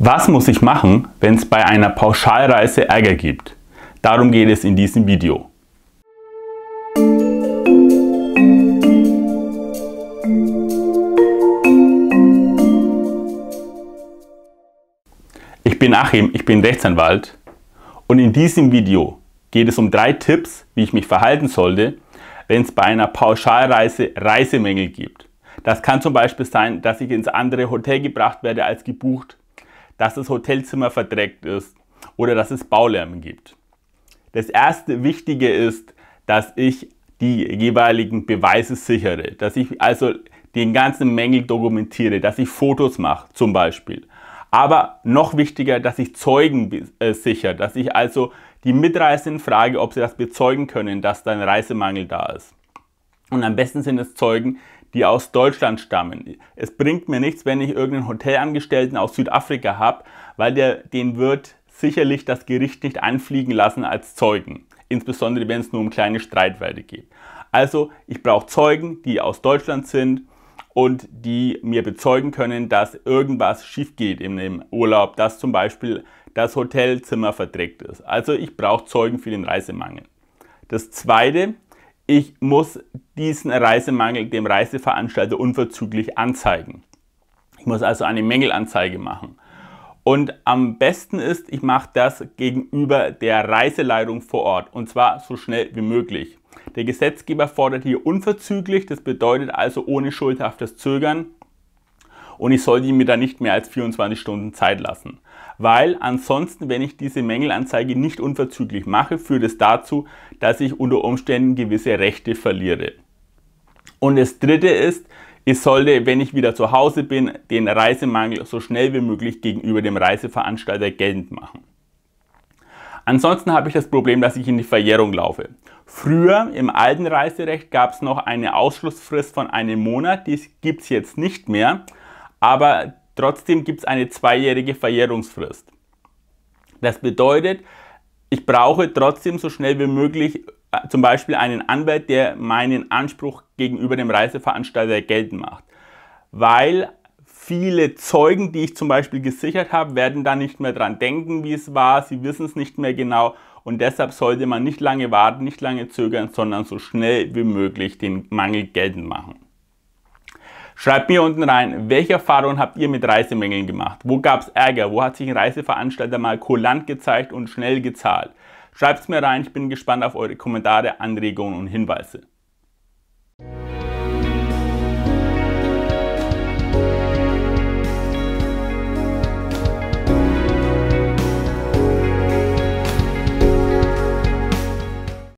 Was muss ich machen, wenn es bei einer Pauschalreise Ärger gibt? Darum geht es in diesem Video. Ich bin Achim, ich bin Rechtsanwalt und in diesem Video geht es um drei Tipps, wie ich mich verhalten sollte, wenn es bei einer Pauschalreise Reisemängel gibt. Das kann zum Beispiel sein, dass ich ins andere Hotel gebracht werde als gebucht dass das Hotelzimmer verdreckt ist oder dass es Baulärm gibt. Das erste Wichtige ist, dass ich die jeweiligen Beweise sichere, dass ich also den ganzen Mängel dokumentiere, dass ich Fotos mache zum Beispiel. Aber noch wichtiger, dass ich Zeugen äh, sichere, dass ich also die Mitreisenden frage, ob sie das bezeugen können, dass da ein Reisemangel da ist. Und am besten sind es Zeugen, die aus Deutschland stammen. Es bringt mir nichts, wenn ich irgendeinen Hotelangestellten aus Südafrika habe, weil der, den wird sicherlich das Gericht nicht anfliegen lassen als Zeugen. Insbesondere wenn es nur um kleine Streitwerte geht. Also ich brauche Zeugen, die aus Deutschland sind und die mir bezeugen können, dass irgendwas schief geht in dem Urlaub, dass zum Beispiel das Hotelzimmer verdreckt ist. Also ich brauche Zeugen für den Reisemangel. Das Zweite ich muss diesen Reisemangel dem Reiseveranstalter unverzüglich anzeigen. Ich muss also eine Mängelanzeige machen. Und am besten ist, ich mache das gegenüber der Reiseleitung vor Ort und zwar so schnell wie möglich. Der Gesetzgeber fordert hier unverzüglich, das bedeutet also ohne schuldhaftes Zögern, und ich sollte mir da nicht mehr als 24 Stunden Zeit lassen. Weil ansonsten, wenn ich diese Mängelanzeige nicht unverzüglich mache, führt es dazu, dass ich unter Umständen gewisse Rechte verliere. Und das Dritte ist, ich sollte, wenn ich wieder zu Hause bin, den Reisemangel so schnell wie möglich gegenüber dem Reiseveranstalter geltend machen. Ansonsten habe ich das Problem, dass ich in die Verjährung laufe. Früher im alten Reiserecht gab es noch eine Ausschlussfrist von einem Monat, die gibt es jetzt nicht mehr aber trotzdem gibt es eine zweijährige Verjährungsfrist. Das bedeutet, ich brauche trotzdem so schnell wie möglich äh, zum Beispiel einen Anwalt, der meinen Anspruch gegenüber dem Reiseveranstalter geltend macht. Weil viele Zeugen, die ich zum Beispiel gesichert habe, werden da nicht mehr dran denken, wie es war, sie wissen es nicht mehr genau und deshalb sollte man nicht lange warten, nicht lange zögern, sondern so schnell wie möglich den Mangel geltend machen. Schreibt mir unten rein, welche Erfahrungen habt ihr mit Reisemängeln gemacht? Wo gab es Ärger? Wo hat sich ein Reiseveranstalter mal kulant gezeigt und schnell gezahlt? Schreibt es mir rein, ich bin gespannt auf eure Kommentare, Anregungen und Hinweise.